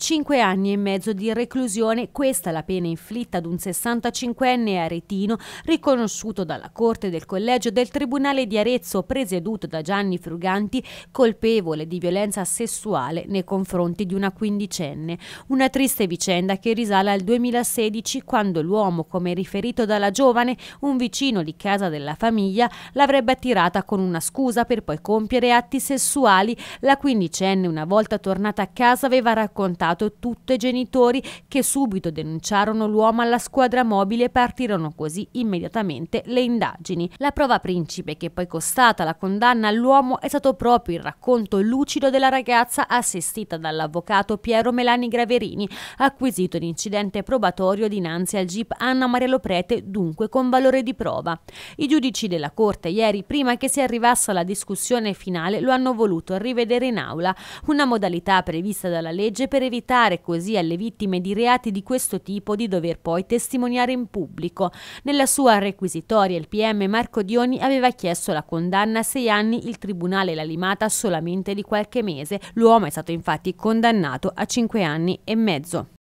Cinque anni e mezzo di reclusione, questa è la pena inflitta ad un 65enne aretino riconosciuto dalla Corte del Collegio del Tribunale di Arezzo presieduto da Gianni Fruganti, colpevole di violenza sessuale nei confronti di una quindicenne. Una triste vicenda che risale al 2016 quando l'uomo, come riferito dalla giovane, un vicino di casa della famiglia, l'avrebbe attirata con una scusa per poi compiere atti sessuali. La quindicenne, una volta tornata a casa, aveva raccontato stato tutte genitori che subito denunciarono l'uomo alla squadra mobile e partirono così immediatamente le indagini. La prova principe che poi costata la condanna all'uomo è stato proprio il racconto lucido della ragazza assistita dall'avvocato Piero Melani Graverini, acquisito in incidente probatorio dinanzi al GIP Anna Mariello Prete, dunque con valore di prova. I giudici della Corte ieri, prima che si arrivasse alla discussione finale, lo hanno voluto rivedere in aula, una modalità prevista dalla legge per evitare evitare così alle vittime di reati di questo tipo di dover poi testimoniare in pubblico. Nella sua requisitoria il PM Marco Dioni aveva chiesto la condanna a sei anni, il Tribunale l'ha limata solamente di qualche mese. L'uomo è stato infatti condannato a cinque anni e mezzo.